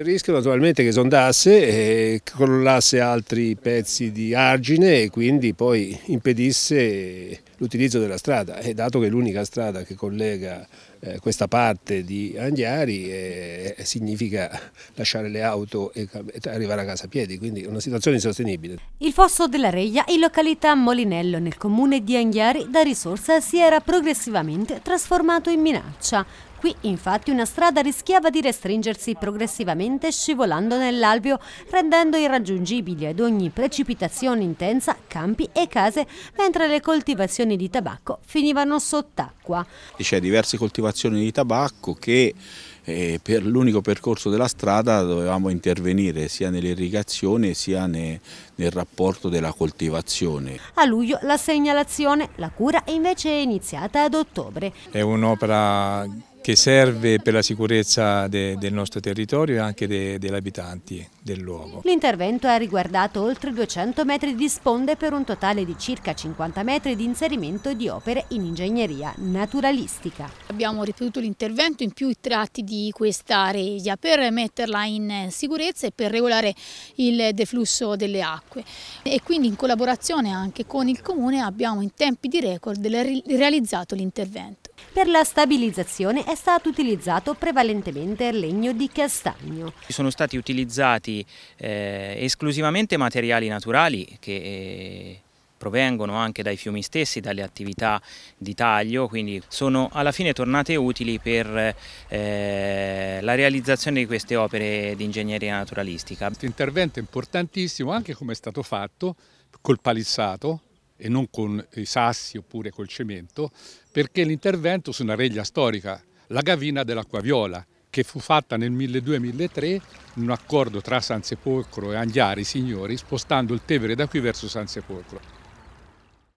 Il rischio naturalmente che sondasse e crollasse altri pezzi di argine e quindi poi impedisse l'utilizzo della strada e dato che l'unica strada che collega eh, questa parte di Anghiari eh, eh, significa lasciare le auto e arrivare a casa a piedi, quindi una situazione insostenibile. Il fosso della Reglia in località Molinello nel comune di Anghiari da risorsa si era progressivamente trasformato in minaccia. Qui infatti una strada rischiava di restringersi progressivamente scivolando nell'alveo, rendendo irraggiungibili ad ogni precipitazione intensa campi e case, mentre le coltivazioni di tabacco finivano sott'acqua. C'è diverse coltivazioni di tabacco che e per l'unico percorso della strada dovevamo intervenire sia nell'irrigazione sia ne, nel rapporto della coltivazione. A luglio la segnalazione, la cura è invece iniziata ad ottobre. È un'opera che serve per la sicurezza de, del nostro territorio e anche degli abitanti del luogo. L'intervento ha riguardato oltre 200 metri di sponde per un totale di circa 50 metri di inserimento di opere in ingegneria naturalistica. Abbiamo ripetuto l'intervento in più tratti di di questa reglia per metterla in sicurezza e per regolare il deflusso delle acque e quindi in collaborazione anche con il Comune abbiamo in tempi di record realizzato l'intervento. Per la stabilizzazione è stato utilizzato prevalentemente il legno di castagno. Sono stati utilizzati eh, esclusivamente materiali naturali che eh, provengono anche dai fiumi stessi, dalle attività di taglio, quindi sono alla fine tornate utili per eh, la realizzazione di queste opere di ingegneria naturalistica. Questo intervento è importantissimo anche come è stato fatto col palissato e non con i sassi oppure col cemento, perché l'intervento su una reglia storica, la gavina dell'acquaviola, che fu fatta nel 1200-1300 in un accordo tra San Sepolcro e Angliari, signori, spostando il Tevere da qui verso San Sepolcro.